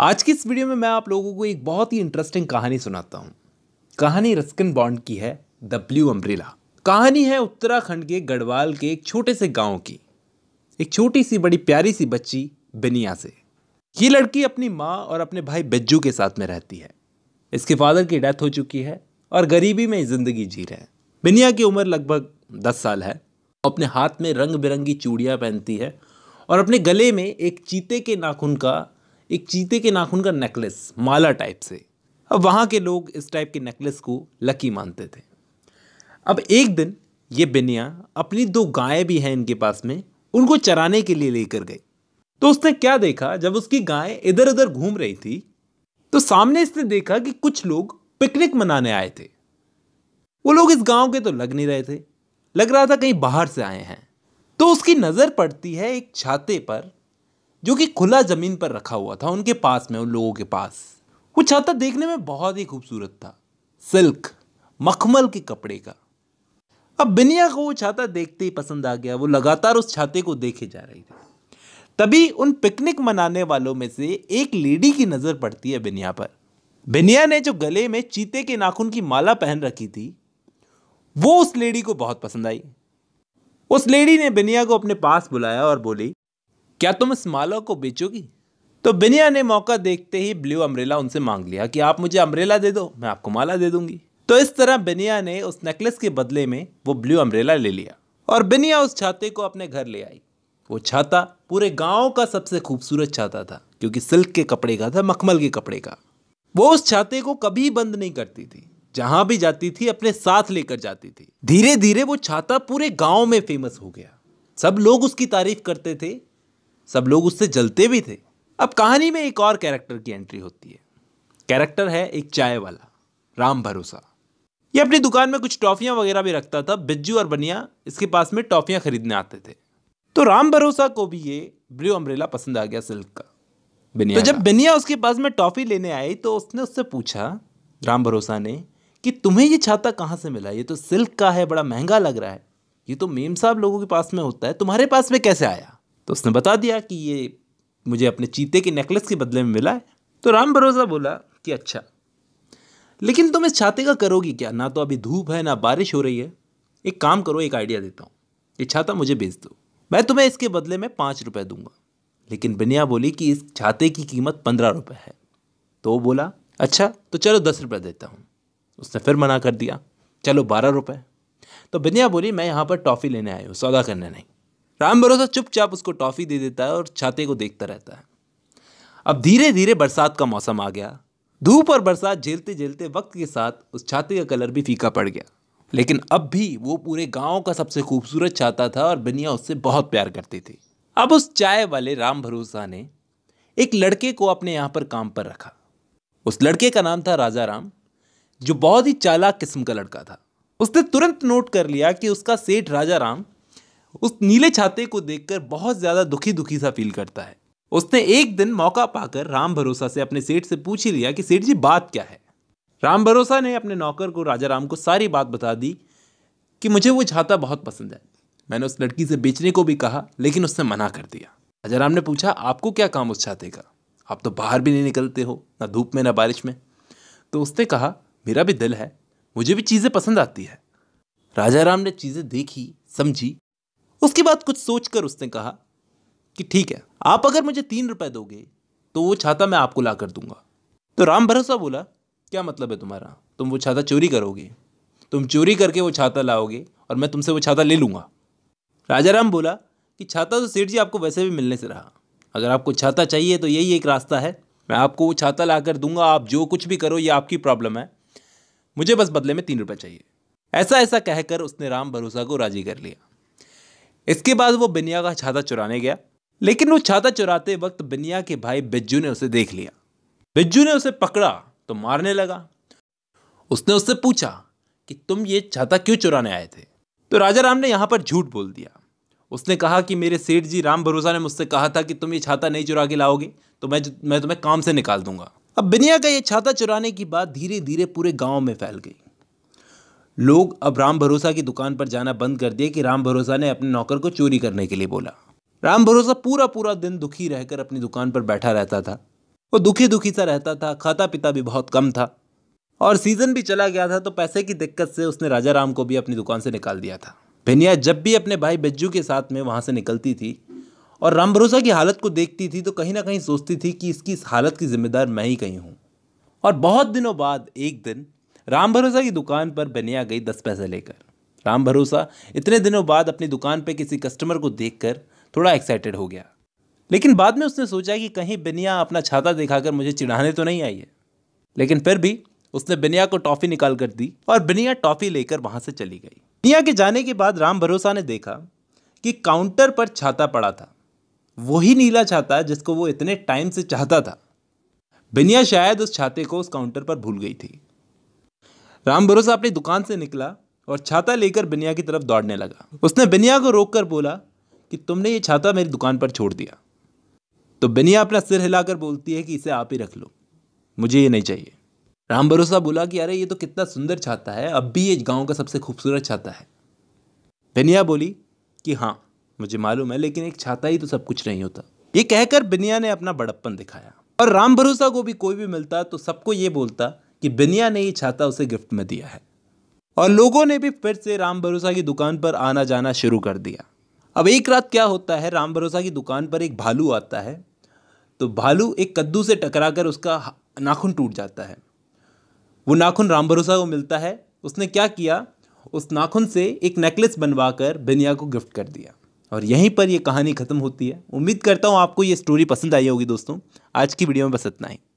आज की इस वीडियो में मैं आप लोगों को एक बहुत ही इंटरेस्टिंग कहानी सुनाता हूँ कहानी रस्किन बॉन्ड की है द ब्लू अम्ब्रेला कहानी है उत्तराखंड के गढ़वाल के एक छोटे से गांव की एक छोटी सी बड़ी प्यारी सी बच्ची बिनिया से ये लड़की अपनी माँ और अपने भाई बिज्जू के साथ में रहती है इसके फादर की डेथ हो चुकी है और गरीबी में ज़िंदगी जी रहे हैं बिनिया की उम्र लगभग दस साल है अपने हाथ में रंग बिरंगी चूड़ियाँ पहनती है और अपने गले में एक चीते के नाखून का एक चीते के नाखून का नेकलेस माला टाइप से अब वहाँ के लोग इस टाइप के नेकलेस को लकी मानते थे अब एक दिन ये बिनिया अपनी दो गायें भी हैं इनके पास में उनको चराने के लिए लेकर गई तो उसने क्या देखा जब उसकी गाय इधर उधर घूम रही थी तो सामने इसने देखा कि कुछ लोग पिकनिक मनाने आए थे वो लोग इस गांव के तो लग नहीं रहे थे लग रहा था कहीं बाहर से आए हैं तो उसकी नज़र पड़ती है एक छाते पर जो कि खुला ज़मीन पर रखा हुआ था उनके पास में उन लोगों के पास वो छाता देखने में बहुत ही खूबसूरत था सिल्क मखमल के कपड़े का अब बिनिया को वो छाता देखते ही पसंद आ गया वो लगातार उस छाते को देखे जा रही थी तभी उन पिकनिक मनाने वालों में से एक लेडी की नज़र पड़ती है बिनिया पर बिनिया ने जो गले में चीते के नाखून की माला पहन रखी थी वो उस लेडी को बहुत पसंद आई उस लेडी ने बिनिया को अपने पास बुलाया और बोली क्या तुम इस माला को बेचोगी तो बिनिया ने मौका देखते ही ब्लू अम्ब्रेला उनसे मांग लिया कि आप मुझे अम्ब्रेला दे दो मैं आपको माला दे दूंगी तो इस तरह बिनिया ने उस नेकलेस के बदले में वो ब्लू अम्ब्रेला ले लिया और बिनिया उस छाते को अपने घर ले आई वो छाता पूरे गांव का सबसे खूबसूरत छाता था क्योंकि सिल्क के कपड़े का था मखमल के कपड़े का वो उस छाते को कभी बंद नहीं करती थी जहां भी जाती थी अपने साथ लेकर जाती थी धीरे धीरे वो छाता पूरे गांव में फेमस हो गया सब लोग उसकी तारीफ करते थे सब लोग उससे जलते भी थे अब कहानी में एक और कैरेक्टर की एंट्री होती है कैरेक्टर है एक चाय वाला राम भरोसा ये अपनी दुकान में कुछ टॉफियां वगैरह भी रखता था बिज्जू और बनिया इसके पास में टॉफियां खरीदने आते थे तो राम भरोसा को भी ये ब्लू अम्ब्रेला पसंद आ गया सिल्क का बिनिया तो जब बिनिया उसके पास में टॉफी लेने आई तो उसने उससे पूछा राम भरोसा ने कि तुम्हें ये छाता कहाँ से मिला ये तो सिल्क का है बड़ा महंगा लग रहा है ये तो मेम साहब लोगों के पास में होता है तुम्हारे पास में कैसे आया तो उसने बता दिया कि ये मुझे अपने चीते के नेकलेस के बदले में मिला है तो राम भरोसा बोला कि अच्छा लेकिन तुम इस छाते का करोगी क्या ना तो अभी धूप है ना बारिश हो रही है एक काम करो एक आइडिया देता हूँ ये छाता मुझे बेच दो मैं तुम्हें इसके बदले में पाँच रुपये दूंगा लेकिन बिनिया बोली कि इस छाते की कीमत पंद्रह रुपये है तो वो बोला अच्छा तो चलो दस रुपये देता हूँ उसने फिर मना कर दिया चलो बारह रुपये तो बिनिया बोली मैं यहाँ पर टॉफ़ी लेने आई हूँ सौदा करने नहीं राम भरोसा चुपचाप उसको टॉफ़ी दे देता है और छाते को देखता रहता है अब धीरे धीरे बरसात का मौसम आ गया धूप और बरसात झेलते झेलते वक्त के साथ उस छाते का कलर भी फीका पड़ गया लेकिन अब भी वो पूरे गांव का सबसे खूबसूरत छाता था और बनिया उससे बहुत प्यार करती थी अब उस चाय वाले राम भरोसा ने एक लड़के को अपने यहाँ पर काम पर रखा उस लड़के का नाम था राजा राम जो बहुत ही चालाक किस्म का लड़का था उसने तुरंत नोट कर लिया कि उसका सेठ राजा राम उस नीले छाते को देखकर बहुत ज़्यादा दुखी दुखी सा फील करता है उसने एक दिन मौका पाकर राम भरोसा से अपने सेठ से पूछ ही लिया कि सेठ जी बात क्या है राम भरोसा ने अपने नौकर को राजा राम को सारी बात बता दी कि मुझे वो छाता बहुत पसंद है मैंने उस लड़की से बेचने को भी कहा लेकिन उसने मना कर दिया राजा राम ने पूछा आपको क्या काम उस छाते का आप तो बाहर भी नहीं निकलते हो ना धूप में ना बारिश में तो उसने कहा मेरा भी दिल है मुझे भी चीज़ें पसंद आती है राजा राम ने चीज़ें देखी समझी उसके बाद कुछ सोचकर उसने कहा कि ठीक है आप अगर मुझे तीन रुपए दोगे तो वो छाता मैं आपको ला कर दूंगा तो राम भरोसा बोला क्या मतलब है तुम्हारा तुम वो छाता चोरी करोगे तुम चोरी करके वो छाता लाओगे और मैं तुमसे वो छाता ले लूँगा राजा राम बोला कि छाता तो सेठ जी आपको वैसे भी मिलने से रहा अगर आपको छाता चाहिए तो यही एक रास्ता है मैं आपको वो छाता ला कर दूंगा आप जो कुछ भी करो ये आपकी प्रॉब्लम है मुझे बस बदले में तीन रुपये चाहिए ऐसा ऐसा कहकर उसने राम भरोसा को राजी कर लिया इसके बाद वो बिनिया का छाता चुराने गया लेकिन वो छाता चुराते वक्त बिनिया के भाई बिज्जू ने उसे देख लिया बिज्जू ने उसे पकड़ा तो मारने लगा उसने उससे पूछा कि तुम ये छाता क्यों चुराने आए थे तो राजा राम ने यहाँ पर झूठ बोल दिया उसने कहा कि मेरे सेठ जी राम भरोसा ने मुझसे कहा था कि तुम ये छाता नहीं चुरा के लाओगे तो मैं मैं तुम्हें काम से निकाल दूंगा अब बिनिया का ये छाता चुराने की बात धीरे धीरे पूरे गांव में फैल गई लोग अब राम भरोसा की दुकान पर जाना बंद कर दिए कि राम भरोसा ने अपने नौकर को चोरी करने के लिए बोला राम भरोसा पूरा पूरा दिन दुखी रहकर अपनी दुकान पर बैठा रहता था वो दुखी दुखी सा रहता था खाता पीता भी बहुत कम था और सीज़न भी चला गया था तो पैसे की दिक्कत से उसने राजा राम को भी अपनी दुकान से निकाल दिया था भिनिया जब भी अपने भाई बिज्जू के साथ में वहाँ से निकलती थी और राम भरोसा की हालत को देखती थी तो कहीं ना कहीं सोचती थी कि इसकी इस हालत की जिम्मेदार मैं ही कहीं हूँ और बहुत दिनों बाद एक दिन राम भरोसा की दुकान पर बनिया गई दस पैसे लेकर राम भरोसा इतने दिनों बाद अपनी दुकान पर किसी कस्टमर को कर थोड़ा एक्साइटेड हो गया लेकिन बाद में उसने सोचा कि कहीं बिनिया अपना छाता दिखाकर मुझे चिढ़ाने तो नहीं आई है लेकिन फिर भी उसने बिनिया को टॉफ़ी निकाल कर दी और बिनिया टॉफ़ी लेकर वहाँ से चली गई बिनिया के जाने के बाद राम भरोसा ने देखा कि काउंटर पर छाता पड़ा था वही नीला छाता जिसको वो इतने टाइम से चाहता था बिनिया शायद उस छाते को उस काउंटर पर भूल गई थी राम भरोसा अपनी दुकान से निकला और छाता लेकर बिनिया की तरफ दौड़ने लगा उसने बिनिया को रोक कर बोला कि तुमने ये छाता मेरी दुकान पर छोड़ दिया तो बिनिया अपना सिर हिलाकर बोलती है कि इसे आप ही रख लो मुझे ये नहीं चाहिए राम भरोसा बोला कि अरे ये तो कितना सुंदर छाता है अब भी ये गांव का सबसे खूबसूरत छाता है बिनिया बोली कि हाँ मुझे मालूम है लेकिन एक छाता ही तो सब कुछ नहीं होता ये कहकर बिनिया ने अपना बड़प्पन दिखाया और राम भरोसा को भी कोई भी मिलता तो सबको ये बोलता कि बिनिया ने ये छाता उसे गिफ्ट में दिया है और लोगों ने भी फिर से राम भरोसा की दुकान पर आना जाना शुरू कर दिया अब एक रात क्या होता है राम भरोसा की दुकान पर एक भालू आता है तो भालू एक कद्दू से टकरा कर उसका नाखून टूट जाता है वो नाखून राम भरोसा को मिलता है उसने क्या किया उस नाखून से एक नेकलेस बनवा कर बिनिया को गिफ्ट कर दिया और यहीं पर यह कहानी ख़त्म होती है उम्मीद करता हूँ आपको ये स्टोरी पसंद आई होगी दोस्तों आज की वीडियो में बस इतना ही